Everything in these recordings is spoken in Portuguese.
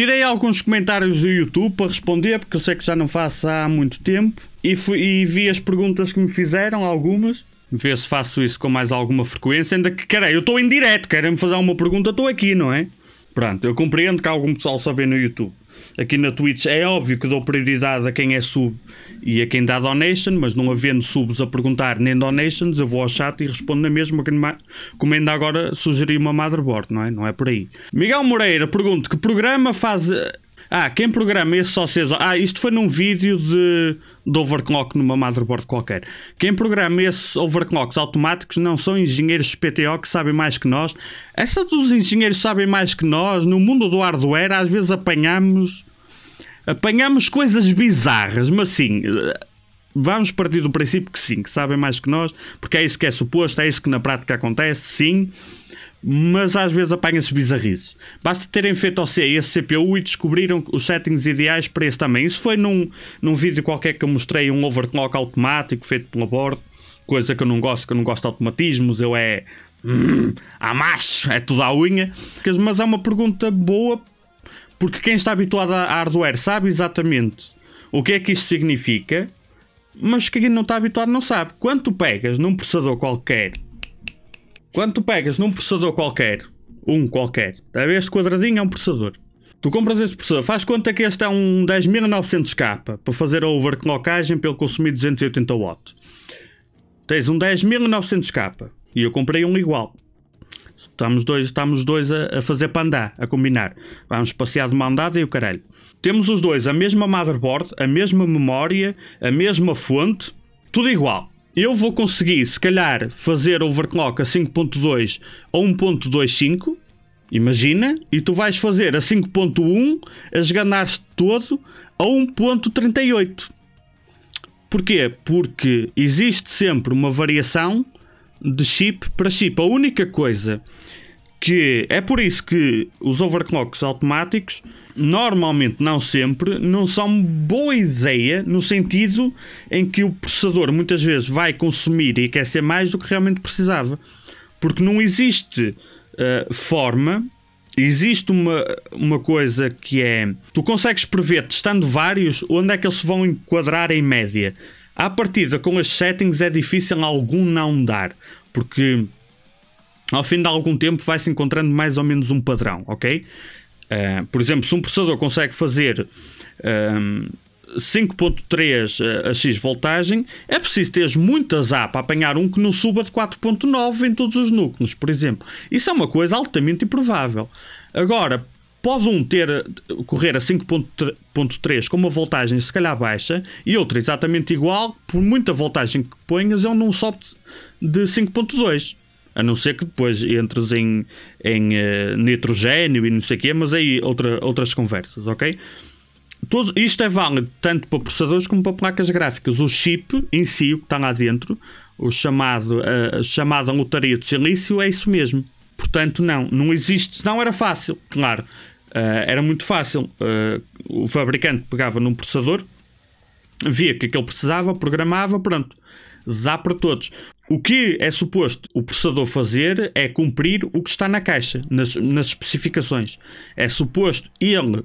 Tirei alguns comentários do YouTube para responder, porque eu sei que já não faço há muito tempo. E, fui, e vi as perguntas que me fizeram, algumas. Ver se faço isso com mais alguma frequência. Ainda que, caralho, eu estou em direto, querem-me fazer uma pergunta, estou aqui, não é? Pronto, eu compreendo que há algum pessoal só vê no YouTube aqui na Twitch. É óbvio que dou prioridade a quem é sub e a quem dá donation, mas não havendo subs a perguntar nem donations, eu vou ao chat e respondo na mesma, como ainda agora sugeri uma motherboard, não é? Não é por aí. Miguel Moreira pergunta que programa faz eh, ah, quem programa esse só se Ah, isto foi num vídeo de, de overclock numa motherboard qualquer. Quem programa esses overclocks automáticos não são engenheiros PTO que sabem mais que nós. Essa dos engenheiros sabem mais que nós. No mundo do hardware, às vezes apanhamos. Apanhamos coisas bizarras, mas sim. Vamos partir do princípio que sim, que sabem mais que nós, porque é isso que é suposto, é isso que na prática acontece, sim mas às vezes apanha-se bizarrices. Basta terem feito ao C esse CPU e descobriram os settings ideais para esse também. Isso foi num, num vídeo qualquer que eu mostrei, um overclock automático feito pela bordo, coisa que eu não gosto, que eu não gosto de automatismos, eu é. Hum, a macho, é tudo à unha. Mas é uma pergunta boa, porque quem está habituado a hardware sabe exatamente o que é que isto significa, mas quem não está habituado não sabe. Quando tu pegas num processador qualquer quando tu pegas num processador qualquer, um qualquer, tá? este quadradinho é um processador. Tu compras esse processador, faz conta que este é um 10900K para fazer a overclockagem pelo consumir 280 watts. Tens um 10900K e eu comprei um igual. Estamos dois, estamos dois a, a fazer para andar, a combinar. Vamos passear de mão dada e o caralho. Temos os dois a mesma motherboard, a mesma memória, a mesma fonte, tudo igual eu vou conseguir, se calhar, fazer overclock a 5.2 ou 1.25, imagina, e tu vais fazer a 5.1 a esganar-se todo a 1.38. Porquê? Porque existe sempre uma variação de chip para chip. A única coisa que é por isso que os overclocks automáticos normalmente, não sempre, não são boa ideia no sentido em que o processador muitas vezes vai consumir e aquecer mais do que realmente precisava. Porque não existe uh, forma, existe uma, uma coisa que é. Tu consegues prever, testando vários, onde é que eles se vão enquadrar em média. À partida, com as settings é difícil algum não dar. Porque ao fim de algum tempo vai-se encontrando mais ou menos um padrão, ok? Uh, por exemplo, se um processador consegue fazer um, ehm, 5.3 eh, a X voltagem, é preciso ter muitas A para apanhar um que não suba de 4.9 em todos os núcleos, por exemplo. Isso é uma coisa altamente improvável. Agora, pode um ter, correr a 5.3 com uma voltagem se calhar baixa e outro exatamente igual, por muita voltagem que ponhas, ele não sobe de 5.2. A não ser que depois entres em, em uh, nitrogênio e não sei o quê, mas aí outra, outras conversas, ok? tudo isto é válido tanto para processadores como para placas gráficas. O chip em si, o que está lá dentro, o chamado, a, a chamada lotaria de silício, é isso mesmo. Portanto, não, não existe. Senão era fácil, claro. Uh, era muito fácil. Uh, o fabricante pegava num processador, via o que é ele precisava, programava, pronto dá para todos. O que é suposto o processador fazer é cumprir o que está na caixa, nas, nas especificações. É suposto ele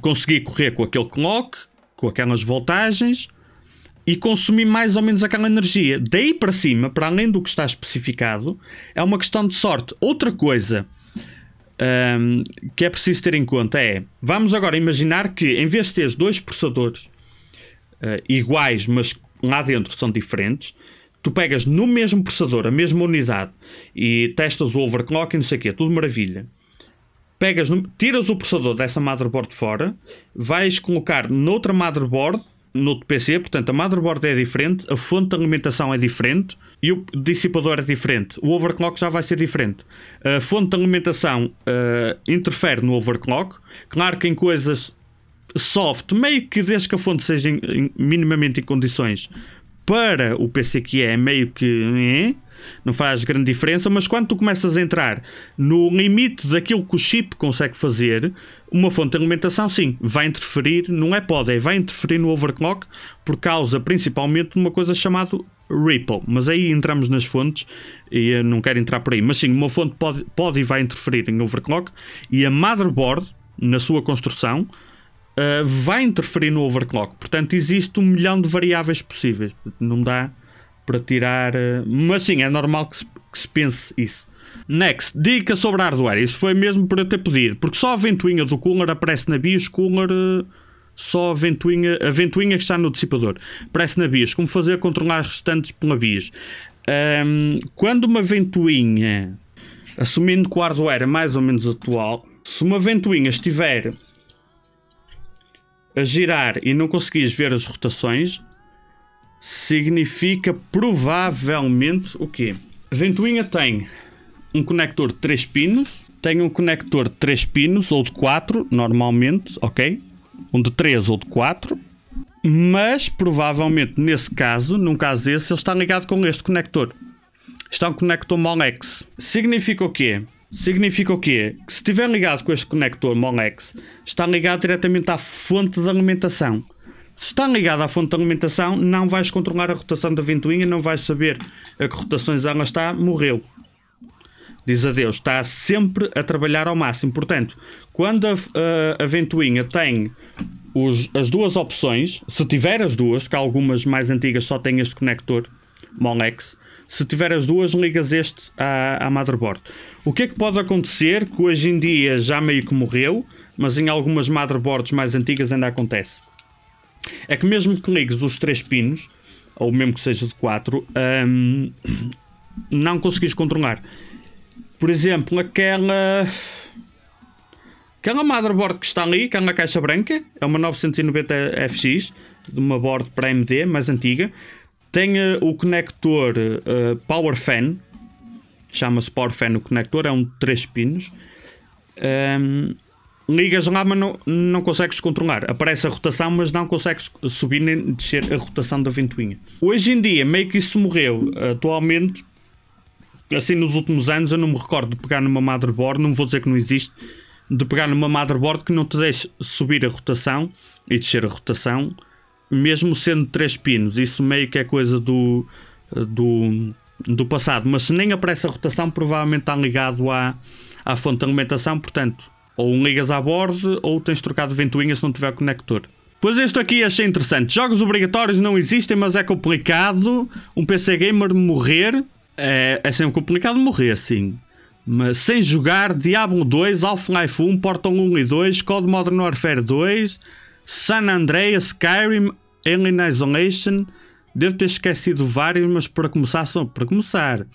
conseguir correr com aquele clock, com aquelas voltagens e consumir mais ou menos aquela energia. Daí para cima, para além do que está especificado, é uma questão de sorte. Outra coisa um, que é preciso ter em conta é: vamos agora imaginar que em vez de ter dois processadores uh, iguais, mas lá dentro são diferentes. Tu pegas no mesmo processador, a mesma unidade, e testas o overclock e não sei o quê, tudo maravilha. Pegas tiras o processador dessa motherboard fora, vais colocar noutra motherboard, no PC, portanto a motherboard é diferente, a fonte de alimentação é diferente e o dissipador é diferente. O overclock já vai ser diferente. A fonte de alimentação uh, interfere no overclock. Claro que em coisas soft, meio que desde que a fonte seja minimamente em condições para o PC que é, meio que não faz grande diferença, mas quando tu começas a entrar no limite daquilo que o chip consegue fazer, uma fonte de alimentação sim, vai interferir, não é pode, é vai interferir no overclock por causa principalmente de uma coisa chamada Ripple, mas aí entramos nas fontes e eu não quero entrar por aí, mas sim, uma fonte pode, pode e vai interferir em overclock e a motherboard na sua construção uh, vai interferir no overclock. Portanto, existe um milhão de variáveis possíveis. Não dá para tirar. Uh, mas sim, é normal que se, que se pense isso. Next, dica sobre hardware. Isso foi mesmo para ter pedido, porque só a ventoinha do cooler aparece na BIOS, cooler eh, só a ventoinha, a ventoinha que está no dissipador aparece na BIOS. Como fazer controlar as restantes pela BIOS? Um, ehm, quando uma ventoinha, assumindo que o hardware é mais ou menos atual, se uma ventoinha estiver a girar e não conseguis ver as rotações, significa provavelmente o quê? A ventoinha tem um conector de 3 pinos, tem um conector de 3 pinos ou de 4, normalmente, ok? Um de 3 ou de 4, mas provavelmente nesse caso, num caso esse, ele está ligado com este conector. Está um conector Molex. Significa o quê? significa o quê? Que se estiver ligado com este conector Molex, está ligado diretamente à fonte de alimentação. Se está ligado à fonte de alimentação, não vais controlar a rotação da ventoinha, não vais saber a que rotações ela está, morreu. Diz adeus, está sempre a trabalhar ao máximo. Portanto, quando a, a, a ventoinha tem os, as duas opções, se tiver as duas, que algumas mais antigas só têm este conector Molex, se tiver as duas, ligas este à, à motherboard. O que é que pode acontecer, que hoje em dia já meio que morreu, mas em algumas motherboards mais antigas ainda acontece, é que mesmo que ligues os três pinos, ou mesmo que seja de quatro, hum, não conseguis controlar. Por exemplo, aquela... Aquela motherboard que está ali, aquela caixa branca, é uma 990 FX, de uma board para AMD mais antiga. Tem eh, o conector uh, Power Fan, chama-se Power Fan o conector, é um de 3 pinos. Um, ehm, ligas lá, mas não, não consegues controlar. Aparece a rotação, mas não consegues subir nem descer a rotação da ventoinha. Hoje em dia, meio que isso morreu. Atualmente, assim nos últimos anos, eu não me recordo de pegar numa motherboard, não vou dizer que não existe, de pegar numa motherboard que não te deixe subir a rotação e descer a rotação mesmo sendo três pinos, isso meio que é coisa do, do, do passado. Mas se nem aparece a rotação, provavelmente está ligado à, à fonte de alimentação, portanto, ou ligas à bordo ou tens trocado ventoinha se não tiver conector. Pois isto aqui achei interessante. Jogos obrigatórios não existem, mas é complicado um PC gamer morrer. É, é sempre complicado morrer, sim. Mas sem jogar Diablo 2, Half-Life 1, Portal 1 e 2, Code Modern Warfare 2, San Andreas, Skyrim, Alien Isolation. Devo ter esquecido vários, mas para começar, só para começar.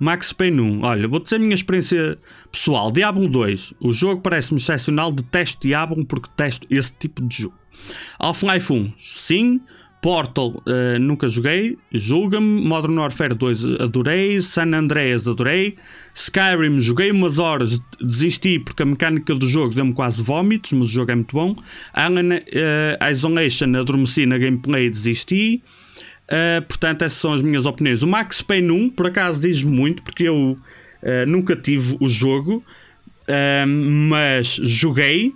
Max Payne 1. Olha, vou dizer a minha experiência pessoal. Diablo 2. O jogo parece-me excepcional. Detesto Diablo porque testo esse tipo de jogo. Half-Life 1. Sim. Portal uh, nunca joguei, julga-me. Modern Warfare 2 adorei, San Andreas adorei, Skyrim joguei umas horas, desisti porque a mecânica do jogo deu-me quase vómitos, mas o jogo é muito bom. Alien uh, eh, Isolation adormeci na gameplay e desisti. Uh, portanto, essas são as minhas opiniões. O Max Payne 1 por acaso diz muito porque eu uh, nunca tive o jogo, mas joguei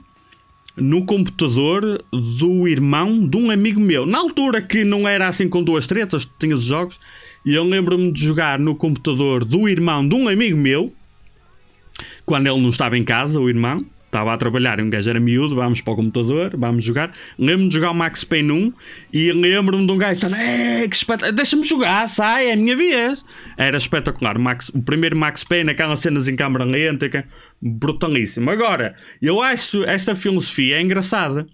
no computador do irmão de um amigo meu. Na altura que não era assim com duas tretas, tu tinhas os jogos, e eu lembro-me de jogar no computador do irmão de um amigo meu, quando ele não estava em casa, o irmão, estava a trabalhar, um gajo era miúdo, vamos para o computador, vamos jogar. Lembro-me de jogar o Max Payne 1 e lembro-me de um gajo falando, é, que espetacular, deixa-me jogar, sai, é a minha vez. Era espetacular, Max, o primeiro Max Payne, aquelas cenas em câmera lenta, é brutalíssimo. Agora, eu acho esta filosofia é engraçada,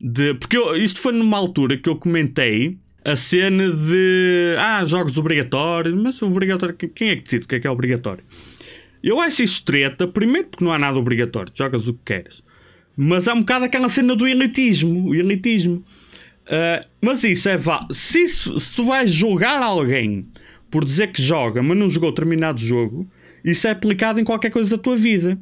de, porque eu, isto foi numa altura que eu comentei a cena de, ah, jogos obrigatórios, mas obrigatório, quem é que decide o que é que é obrigatório? Eu acho isso treta, primeiro porque não há nada obrigatório, jogas o que queres. Mas há um bocado aquela cena do elitismo, o elitismo. Uh, mas isso é vá. Se, se tu vais julgar alguém por dizer que joga, mas não jogou determinado jogo, isso é aplicado em qualquer coisa da tua vida.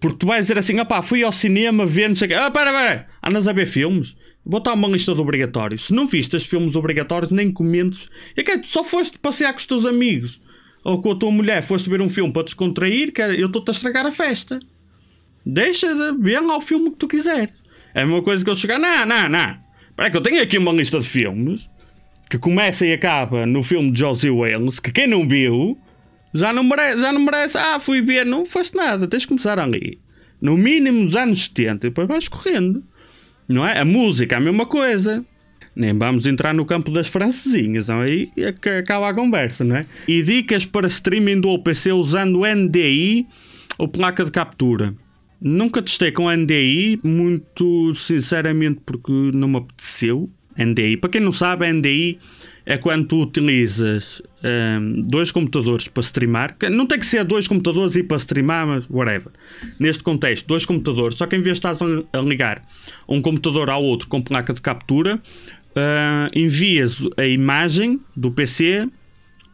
Porque tu vais dizer assim, ah pá, fui ao cinema ver não sei o quê. Ah, pera, pera, andas a ver filmes? Vou botar uma lista de obrigatórios. Se não viste estes filmes obrigatórios, nem comentes. E é que é, tu só foste passear com os teus amigos ou com a tua mulher foste ver um filme para descontrair, que eu estou-te a estragar a festa. Deixa de ver lá o filme que tu quiseres. É a mesma coisa que eu chegar, não, não, não. Espera que eu tenho aqui uma lista de filmes que começa e acaba no filme de Josie Wales, que quem não viu já não merece, já não merece. Ah, fui ver, não foste nada, tens de começar ali. No mínimo dos anos 70, e depois vais correndo. Não é? A música é a mesma coisa nem vamos entrar no campo das francesinhas, não? É? aí é acaba a conversa, não é? E dicas para streaming do OPC usando NDI ou placa de captura. Nunca testei com NDI, muito sinceramente, porque não me apeteceu. NDI, para quem não sabe, NDI é quando tu utilizas um, dois computadores para streamar. Não tem que ser dois computadores e para streamar, mas whatever. Neste contexto, dois computadores, só que em vez de estás a ligar um computador ao outro com placa de captura, uh, envias a imagem do PC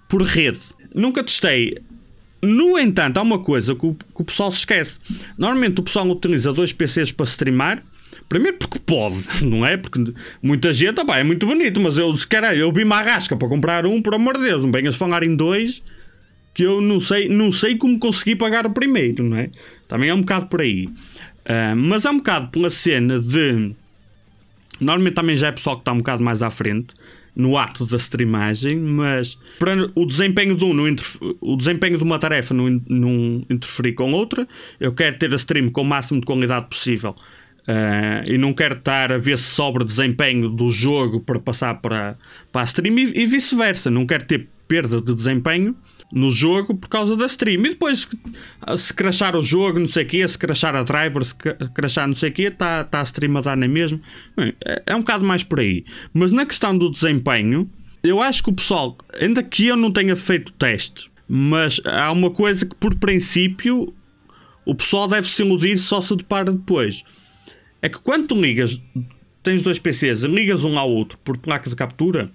por rede. Nunca testei. No entanto, há uma coisa que o, que o pessoal se esquece. Normalmente o pessoal utiliza dois PCs para streamar. Primeiro porque pode, não é? Porque muita gente, opá, é muito bonito, mas eu, se calhar eu vi uma arrasca para comprar um, por amor de Deus, não venhas falar em dois que eu não sei, não sei como consegui pagar o primeiro, não é? Também é um bocado por aí. Uh, mas há um bocado pela cena de Normalmente também já é pessoal que está um bocado mais à frente no ato da streamagem, mas para o desempenho de um no o desempenho de uma tarefa não, interferir com outra. Eu quero ter a stream com o máximo de qualidade possível uh, e não quero estar a ver se sobre desempenho do jogo para passar para, para a stream e, e vice-versa. Não quero ter perda de desempenho no jogo por causa da stream. E depois, se crashar o jogo, não sei o quê, se crashar a driver, se crashar não sei o quê, está tá a stream a dar na mesmo é, é um bocado mais por aí. Mas na questão do desempenho, eu acho que o pessoal, ainda que eu não tenha feito teste, mas há uma coisa que por princípio o pessoal deve se iludir só se depara depois. É que quando tu ligas, tens dois PCs, ligas um ao outro por placa de captura,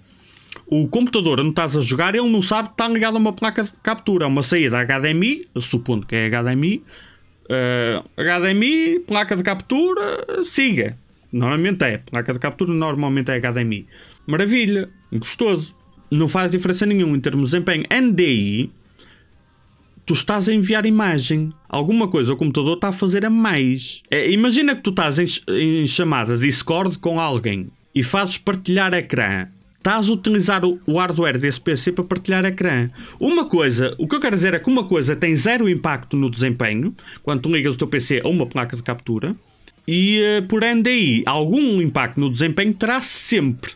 o computador onde estás a jogar, ele não sabe que está ligado a uma placa de captura. É uma saída HDMI, supondo que é HDMI. Uh, eh, HDMI, placa de captura, siga. Normalmente é. Placa de captura normalmente é HDMI. Maravilha, gostoso. Não faz diferença nenhuma em termos de desempenho. NDI, tu estás a enviar imagem. Alguma coisa o computador está a fazer a mais. É, imagina que tu estás em, em chamada Discord com alguém e fazes partilhar ecrã estás a utilizar o, hardware desse PC para partilhar ecrã. Uma coisa, o que eu quero dizer é que uma coisa tem zero impacto no desempenho, quando tu ligas o teu PC a uma placa de captura, e uh, por aí algum impacto no desempenho terá sempre.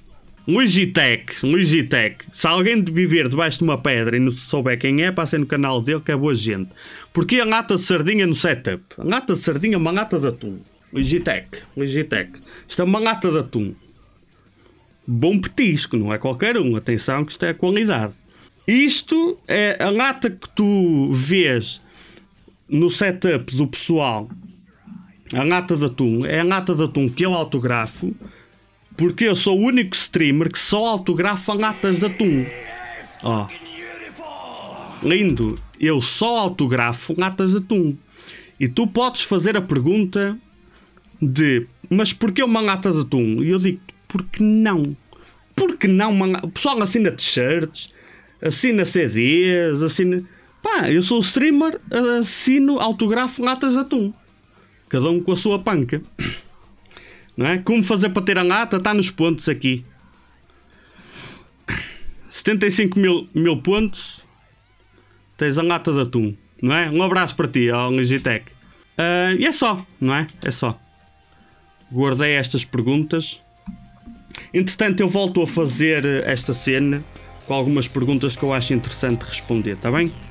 Logitech, Logitech. Se alguém de viver debaixo de uma pedra e não souber quem é, passem no canal dele que é boa gente. Porque a lata de sardinha no setup. A lata de sardinha é uma lata de atum. Logitech, Logitech. Isto é uma lata de atum bom petisco, não é qualquer um. Atenção que isto é qualidade. Isto é a lata que tu vês no setup do pessoal. A lata de atum é a lata de atum que eu autografo, porque eu sou o único streamer que só autografa latas de atum. Ó. Oh. Lindo, eu só autografo latas de atum. E tu podes fazer a pergunta de mas porquê uma lata de atum? E eu digo porque não? Porque não? O pessoal assina t-shirts, assina CDs, assina. Pá, eu sou streamer, assino, autografo latas de atum. Cada um com a sua panca. Não é? Como fazer para ter a lata? Está nos pontos aqui. 75 mil, mil pontos. Tens a lata de atum. Não é? Um abraço para ti, ao Legitec. Uh, ah, e é só, não é? É só. Guardei estas perguntas. Entretanto, eu volto a fazer esta cena com algumas perguntas que eu acho interessante responder, está bem?